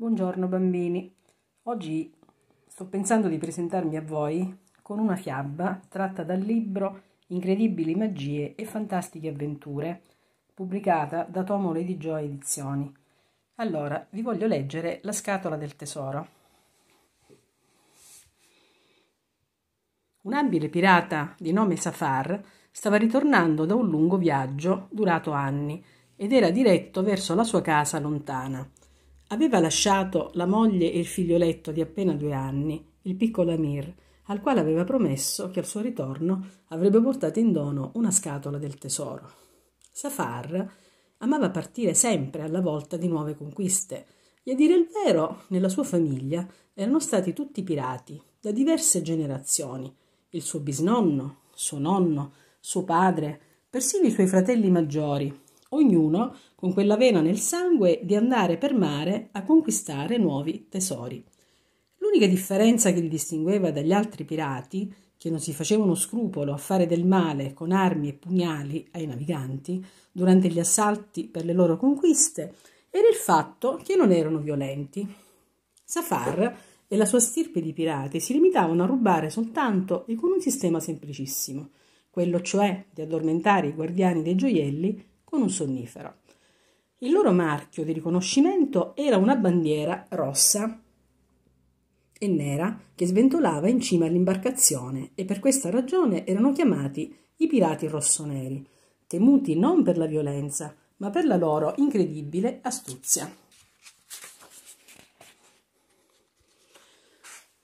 Buongiorno bambini, oggi sto pensando di presentarmi a voi con una fiaba tratta dal libro Incredibili magie e fantastiche avventure, pubblicata da Tomole di Gioia Edizioni. Allora, vi voglio leggere La scatola del tesoro. Un abile pirata di nome Safar stava ritornando da un lungo viaggio durato anni ed era diretto verso la sua casa lontana. Aveva lasciato la moglie e il figlioletto di appena due anni, il piccolo Amir, al quale aveva promesso che al suo ritorno avrebbe portato in dono una scatola del tesoro. Safar amava partire sempre alla volta di nuove conquiste e a dire il vero, nella sua famiglia erano stati tutti pirati da diverse generazioni, il suo bisnonno, suo nonno, suo padre, persino i suoi fratelli maggiori, ognuno con quella vena nel sangue di andare per mare a conquistare nuovi tesori. L'unica differenza che li distingueva dagli altri pirati, che non si facevano scrupolo a fare del male con armi e pugnali ai naviganti durante gli assalti per le loro conquiste, era il fatto che non erano violenti. Safar e la sua stirpe di pirati si limitavano a rubare soltanto e con un sistema semplicissimo, quello cioè di addormentare i guardiani dei gioielli con un sonnifero. Il loro marchio di riconoscimento era una bandiera rossa e nera che sventolava in cima all'imbarcazione e per questa ragione erano chiamati i pirati rossoneri, temuti non per la violenza, ma per la loro incredibile astuzia.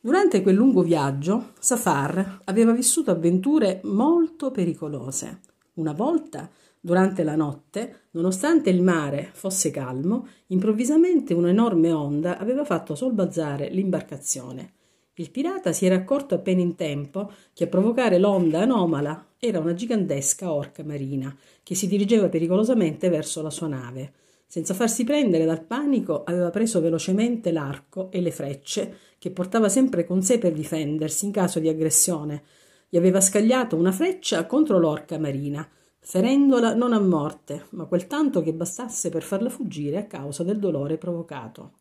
Durante quel lungo viaggio, Safar aveva vissuto avventure molto pericolose. Una volta Durante la notte, nonostante il mare fosse calmo, improvvisamente un'enorme onda aveva fatto solbazzare l'imbarcazione. Il pirata si era accorto appena in tempo che a provocare l'onda anomala era una gigantesca orca marina che si dirigeva pericolosamente verso la sua nave. Senza farsi prendere dal panico, aveva preso velocemente l'arco e le frecce che portava sempre con sé per difendersi in caso di aggressione. Gli aveva scagliato una freccia contro l'orca marina ferendola non a morte, ma quel tanto che bastasse per farla fuggire a causa del dolore provocato.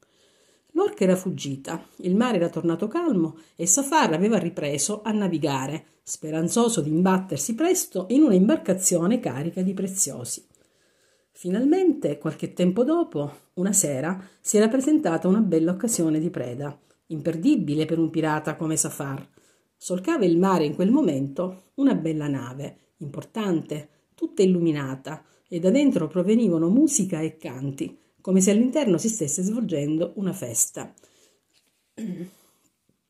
L'orca era fuggita, il mare era tornato calmo e Safar aveva ripreso a navigare, speranzoso di imbattersi presto in una imbarcazione carica di preziosi. Finalmente, qualche tempo dopo, una sera, si era presentata una bella occasione di preda, imperdibile per un pirata come Safar. Solcava il mare in quel momento una bella nave, importante, tutta illuminata, e da dentro provenivano musica e canti, come se all'interno si stesse svolgendo una festa.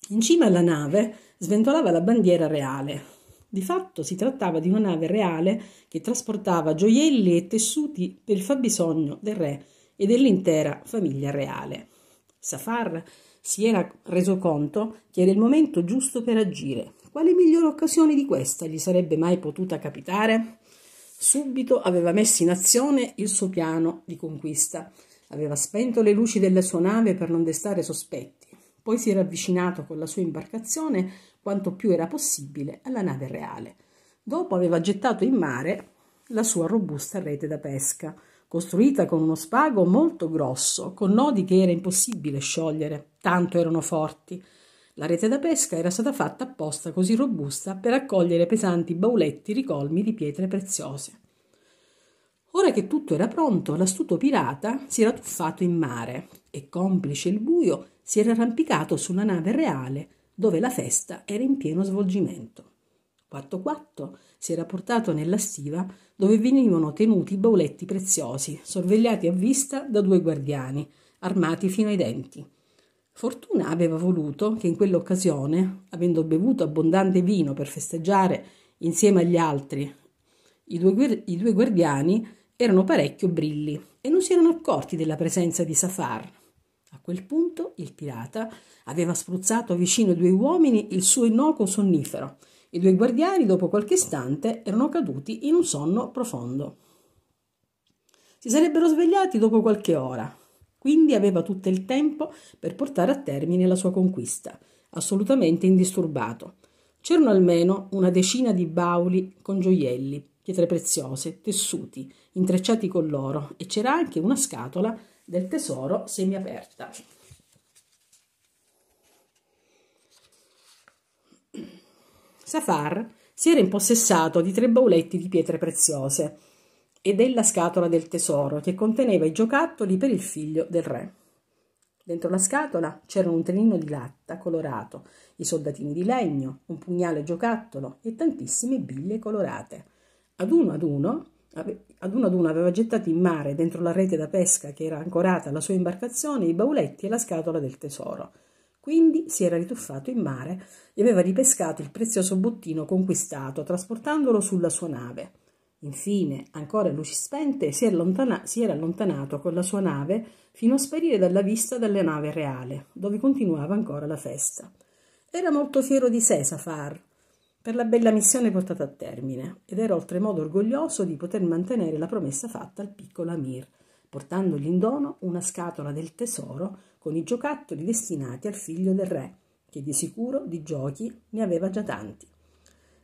In cima alla nave sventolava la bandiera reale. Di fatto si trattava di una nave reale che trasportava gioielli e tessuti per il fabbisogno del re e dell'intera famiglia reale. Safar si era reso conto che era il momento giusto per agire. Quale migliore occasione di questa gli sarebbe mai potuta capitare? Subito aveva messo in azione il suo piano di conquista. Aveva spento le luci della sua nave per non destare sospetti. Poi si era avvicinato con la sua imbarcazione quanto più era possibile alla nave reale. Dopo aveva gettato in mare la sua robusta rete da pesca, costruita con uno spago molto grosso, con nodi che era impossibile sciogliere, tanto erano forti. La rete da pesca era stata fatta apposta così robusta per accogliere pesanti bauletti ricolmi di pietre preziose. Ora che tutto era pronto, l'astuto pirata si era tuffato in mare e, complice il buio, si era arrampicato su una nave reale dove la festa era in pieno svolgimento. 4-4 si era portato nella stiva dove venivano tenuti i bauletti preziosi, sorvegliati a vista da due guardiani, armati fino ai denti. Fortuna aveva voluto che in quell'occasione, avendo bevuto abbondante vino per festeggiare insieme agli altri, i due, i due guardiani erano parecchio brilli e non si erano accorti della presenza di Safar. A quel punto il pirata aveva spruzzato vicino ai due uomini il suo innocuo sonnifero. I due guardiani, dopo qualche istante, erano caduti in un sonno profondo. Si sarebbero svegliati dopo qualche ora, quindi aveva tutto il tempo per portare a termine la sua conquista, assolutamente indisturbato. C'erano almeno una decina di bauli con gioielli, pietre preziose, tessuti, intrecciati con l'oro e c'era anche una scatola del tesoro semiaperta. Safar si era impossessato di tre bauletti di pietre preziose e della scatola del tesoro che conteneva i giocattoli per il figlio del re. Dentro la scatola c'era un trenino di latta colorato, i soldatini di legno, un pugnale giocattolo e tantissime biglie colorate. Ad uno ad uno, ad uno ad uno aveva gettati in mare dentro la rete da pesca che era ancorata alla sua imbarcazione i bauletti e la scatola del tesoro. Quindi si era rituffato in mare e aveva ripescato il prezioso bottino conquistato, trasportandolo sulla sua nave. Infine, ancora luci spente, si, si era allontanato con la sua nave fino a sparire dalla vista della nave reale, dove continuava ancora la festa. Era molto fiero di sé Safar per la bella missione portata a termine ed era oltremodo orgoglioso di poter mantenere la promessa fatta al piccolo Amir, portandogli in dono una scatola del tesoro con i giocattoli destinati al figlio del re, che di sicuro di giochi ne aveva già tanti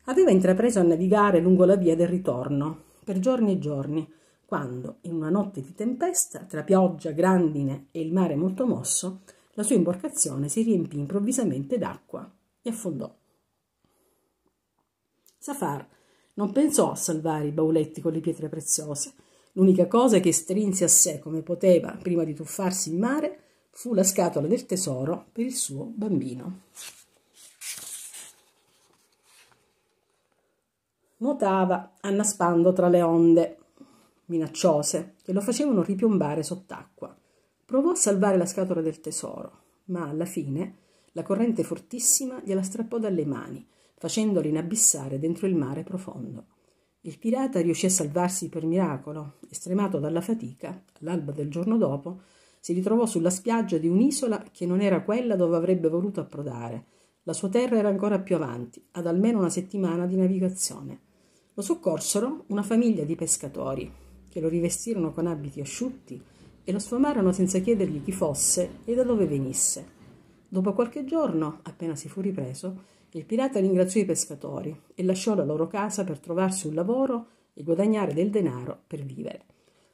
aveva intrapreso a navigare lungo la via del ritorno, per giorni e giorni, quando, in una notte di tempesta, tra pioggia, grandine e il mare molto mosso, la sua imbarcazione si riempì improvvisamente d'acqua e affondò. Safar non pensò a salvare i bauletti con le pietre preziose. L'unica cosa che strinse a sé come poteva prima di tuffarsi in mare fu la scatola del tesoro per il suo bambino. nuotava annaspando tra le onde minacciose che lo facevano ripiombare sott'acqua. Provò a salvare la scatola del tesoro, ma alla fine la corrente fortissima gliela strappò dalle mani, facendola inabissare dentro il mare profondo. Il pirata riuscì a salvarsi per miracolo estremato dalla fatica, all'alba del giorno dopo, si ritrovò sulla spiaggia di un'isola che non era quella dove avrebbe voluto approdare. La sua terra era ancora più avanti, ad almeno una settimana di navigazione. Lo soccorsero una famiglia di pescatori, che lo rivestirono con abiti asciutti e lo sfamarono senza chiedergli chi fosse e da dove venisse. Dopo qualche giorno, appena si fu ripreso, il pirata ringraziò i pescatori e lasciò la loro casa per trovarsi un lavoro e guadagnare del denaro per vivere.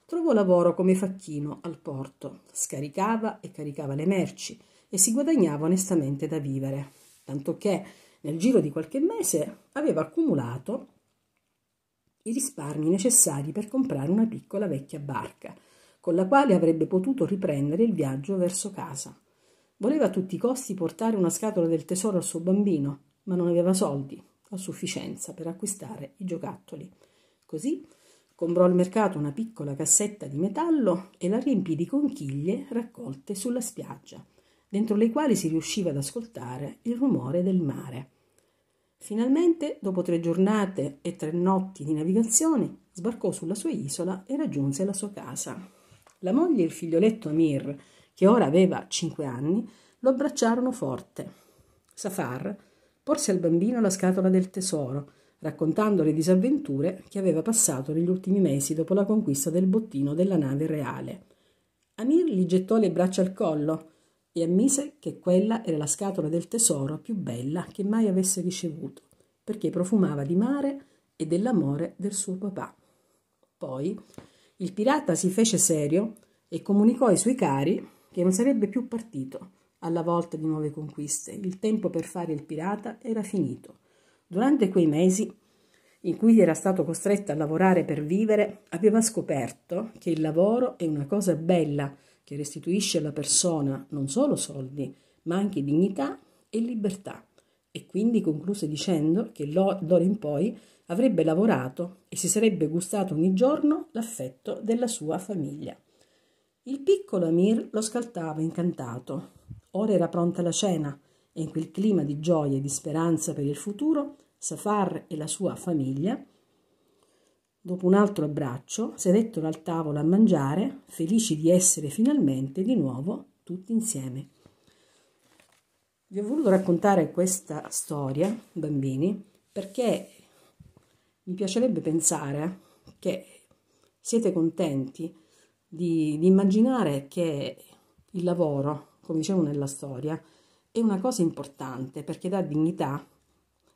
Trovò lavoro come facchino al porto, scaricava e caricava le merci e si guadagnava onestamente da vivere, tanto che nel giro di qualche mese aveva accumulato i risparmi necessari per comprare una piccola vecchia barca, con la quale avrebbe potuto riprendere il viaggio verso casa. Voleva a tutti i costi portare una scatola del tesoro al suo bambino, ma non aveva soldi a sufficienza per acquistare i giocattoli. Così comprò al mercato una piccola cassetta di metallo e la riempì di conchiglie raccolte sulla spiaggia, dentro le quali si riusciva ad ascoltare il rumore del mare. Finalmente, dopo tre giornate e tre notti di navigazione, sbarcò sulla sua isola e raggiunse la sua casa. La moglie e il figlioletto Amir, che ora aveva cinque anni, lo abbracciarono forte. Safar porse al bambino la scatola del tesoro, raccontando le disavventure che aveva passato negli ultimi mesi dopo la conquista del bottino della nave reale. Amir gli gettò le braccia al collo e ammise che quella era la scatola del tesoro più bella che mai avesse ricevuto, perché profumava di mare e dell'amore del suo papà. Poi il pirata si fece serio e comunicò ai suoi cari che non sarebbe più partito alla volta di nuove conquiste. Il tempo per fare il pirata era finito. Durante quei mesi in cui era stato costretto a lavorare per vivere, aveva scoperto che il lavoro è una cosa bella che restituisce alla persona non solo soldi, ma anche dignità e libertà. E quindi concluse dicendo che d'ora in poi avrebbe lavorato e si sarebbe gustato ogni giorno l'affetto della sua famiglia. Il piccolo Amir lo scaltava incantato. Ora era pronta la cena e in quel clima di gioia e di speranza per il futuro, Safar e la sua famiglia Dopo un altro abbraccio, sedettero al tavolo a mangiare, felici di essere finalmente di nuovo tutti insieme. Vi ho voluto raccontare questa storia, bambini, perché mi piacerebbe pensare che siete contenti di, di immaginare che il lavoro, come dicevo nella storia, è una cosa importante perché dà dignità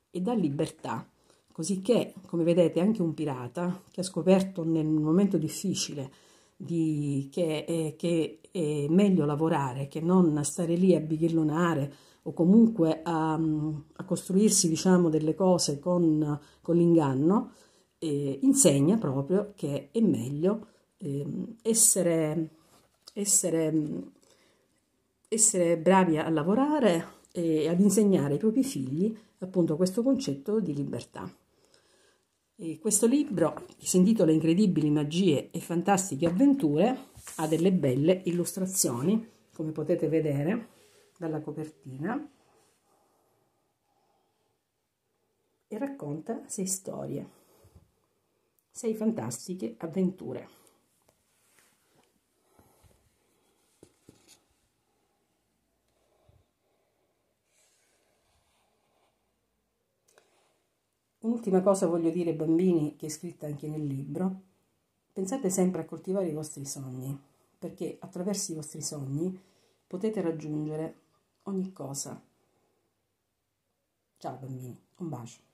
e dà libertà cosicché, come vedete, anche un pirata che ha scoperto nel momento difficile di, che, eh, che, è meglio lavorare che non stare lì a bighellonare o comunque a, a costruirsi diciamo, delle cose con, con l'inganno, eh, insegna proprio che è meglio eh, essere, essere, essere bravi a lavorare e ad insegnare ai propri figli appunto questo concetto di libertà. E questo libro, che si intitola Incredibili magie e fantastiche avventure, ha delle belle illustrazioni, come potete vedere dalla copertina, e racconta sei storie, sei fantastiche avventure. Un'ultima cosa voglio dire ai bambini, che è scritta anche nel libro, pensate sempre a coltivare i vostri sogni, perché attraverso i vostri sogni potete raggiungere ogni cosa. Ciao bambini, un bacio.